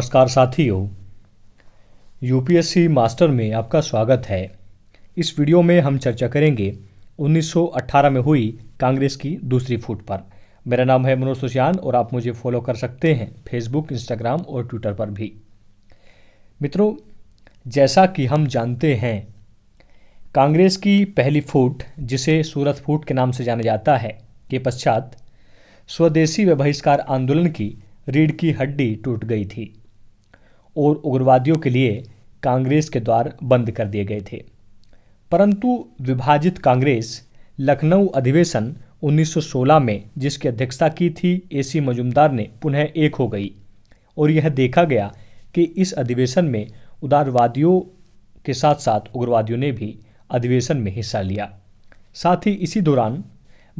नमस्कार साथियों UPSC master में आपका स्वागत है इस वीडियो में हम चर्चा करेंगे 1918 में हुई कांग्रेस की दूसरी फूट पर मेरा नाम है मनोज सुशान और आप मुझे फॉलो कर सकते हैं फेसबुक इंस्टाग्राम और ट्विटर पर भी मित्रों जैसा कि हम जानते हैं कांग्रेस की पहली फूट जिसे सूरत फूट के नाम से जाना जाता है के पश्चात स्वदेशी व बहिष्कार आंदोलन की रीढ़ की हड्डी टूट गई थी और उग्रवादियों के लिए कांग्रेस के द्वार बंद कर दिए गए थे परंतु विभाजित कांग्रेस लखनऊ अधिवेशन 1916 में जिसकी अध्यक्षता की थी एसी मजुमदार ने पुनः एक हो गई और यह देखा गया कि इस अधिवेशन में उदारवादियों के साथ साथ उग्रवादियों ने भी अधिवेशन में हिस्सा लिया साथ ही इसी दौरान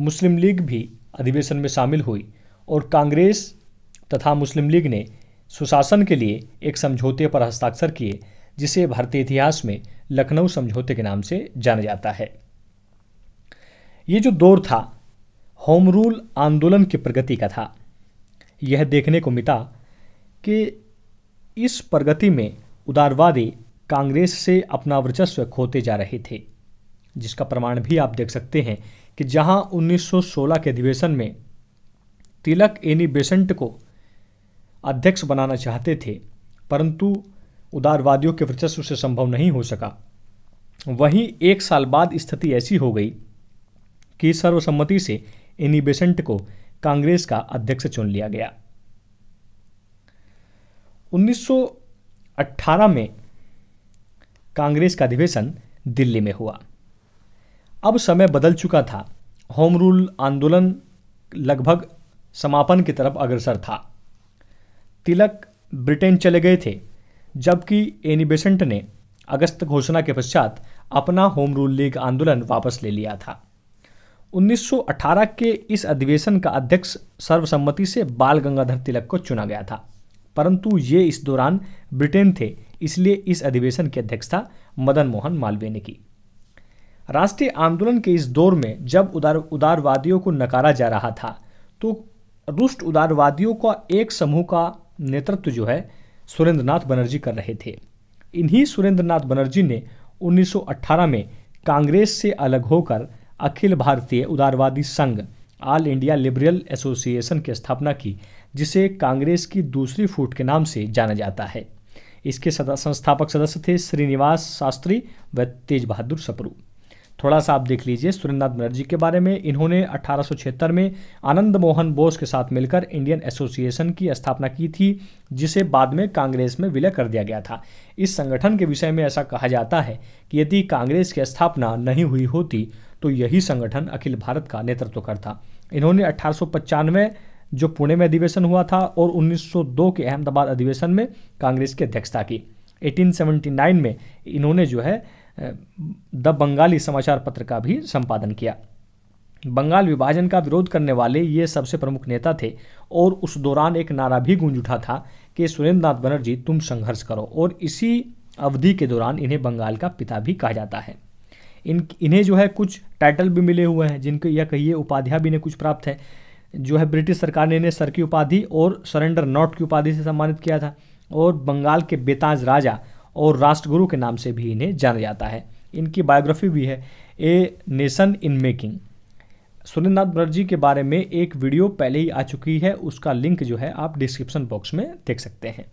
मुस्लिम लीग भी अधिवेशन में शामिल हुई और कांग्रेस तथा मुस्लिम लीग ने सुशासन के लिए एक समझौते पर हस्ताक्षर किए जिसे भारतीय इतिहास में लखनऊ समझौते के नाम से जाना जाता है ये जो दौर था होम रूल आंदोलन की प्रगति का था यह देखने को मिला कि इस प्रगति में उदारवादी कांग्रेस से अपना वर्चस्व खोते जा रहे थे जिसका प्रमाण भी आप देख सकते हैं कि जहां 1916 के अधिवेशन में तिलक एनी बेसेंट को अध्यक्ष बनाना चाहते थे परंतु उदारवादियों के वर्चस्व से संभव नहीं हो सका वहीं एक साल बाद स्थिति ऐसी हो गई कि सर्वसम्मति से एनी बेसेंट को कांग्रेस का अध्यक्ष चुन लिया गया 1918 में कांग्रेस का अधिवेशन दिल्ली में हुआ अब समय बदल चुका था होम रूल आंदोलन लगभग समापन की तरफ अग्रसर था तिलक ब्रिटेन चले गए थे जबकि एनी बेसेंट ने अगस्त घोषणा के पश्चात अपना होम रूल लीग आंदोलन वापस ले लिया था 1918 के इस अधिवेशन का अध्यक्ष सर्वसम्मति से बाल गंगाधर तिलक को चुना गया था परंतु ये इस दौरान ब्रिटेन थे इसलिए इस अधिवेशन की अध्यक्षता मदन मोहन मालवीय ने की राष्ट्रीय आंदोलन के इस दौर में जब उदार उदारवादियों को नकारा जा रहा था तो रुष्ट उदारवादियों का एक समूह का नेतृत्व जो है सुरेंद्रनाथ बनर्जी कर रहे थे इन्हीं सुरेंद्रनाथ बनर्जी ने 1918 में कांग्रेस से अलग होकर अखिल भारतीय उदारवादी संघ ऑल इंडिया लिबरल एसोसिएशन की स्थापना की जिसे कांग्रेस की दूसरी फूट के नाम से जाना जाता है इसके संस्थापक सदस्य थे श्रीनिवास शास्त्री व तेज बहादुर सपरू थोड़ा सा आप देख लीजिए सुरेंद्रनाथ बनर्जी के बारे में इन्होंने अठारह में आनंद मोहन बोस के साथ मिलकर इंडियन एसोसिएशन की स्थापना की थी जिसे बाद में कांग्रेस में विलय कर दिया गया था इस संगठन के विषय में ऐसा कहा जाता है कि यदि कांग्रेस की स्थापना नहीं हुई होती तो यही संगठन अखिल भारत का नेतृत्व करता इन्होंने अठारह जो पुणे में अधिवेशन हुआ था और 1902 के अहमदाबाद अधिवेशन में कांग्रेस की अध्यक्षता की 1879 में इन्होंने जो है द बंगाली समाचार पत्र का भी संपादन किया बंगाल विभाजन का विरोध करने वाले ये सबसे प्रमुख नेता थे और उस दौरान एक नारा भी गूंज उठा था कि सुरेंद्र नाथ बनर्जी तुम संघर्ष करो और इसी अवधि के दौरान इन्हें बंगाल का पिता भी कहा जाता है इन इन्हें जो है कुछ टाइटल भी मिले हुए हैं जिनके या कहिए उपाधियाँ भी इन्हें कुछ प्राप्त हैं जो है ब्रिटिश सरकार ने इन्हें सर की उपाधि और सरेंडर नॉट की उपाधि से सम्मानित किया था और बंगाल के बेताज राजा और राष्ट्रगुरु के नाम से भी इन्हें जाना जाता है इनकी बायोग्राफी भी है a nation in making Surendra Nath Banerjee के बारे में एक वीडियो पहले ही आ चुकी है उसका लिंक जो है आप डिस्क्रिप्शन बॉक्स में देख सकते हैं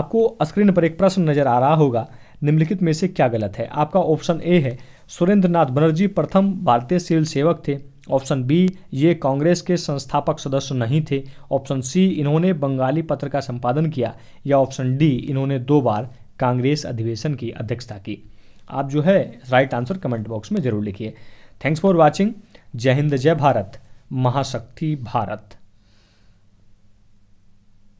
आपको स्क्रीन पर एक प्रश्न नजर आ रहा होगा निम्नलिखित में से क्या गलत है आपका ऑप्शन ए है सुरेंद्र नाथ बनर्जी प्रथम भारतीय सिविल सेवक थे ऑप्शन बी ये कांग्रेस के संस्थापक सदस्य नहीं थे ऑप्शन सी इन्होंने बंगाली पत्र का संपादन किया या ऑप्शन डी इन्होंने दो बार कांग्रेस अधिवेशन की अध्यक्षता की आप जो है राइट आंसर कमेंट बॉक्स में जरूर लिखिए थैंक्स फॉर वॉचिंग जय हिंद जय भारत महाशक्ति भारत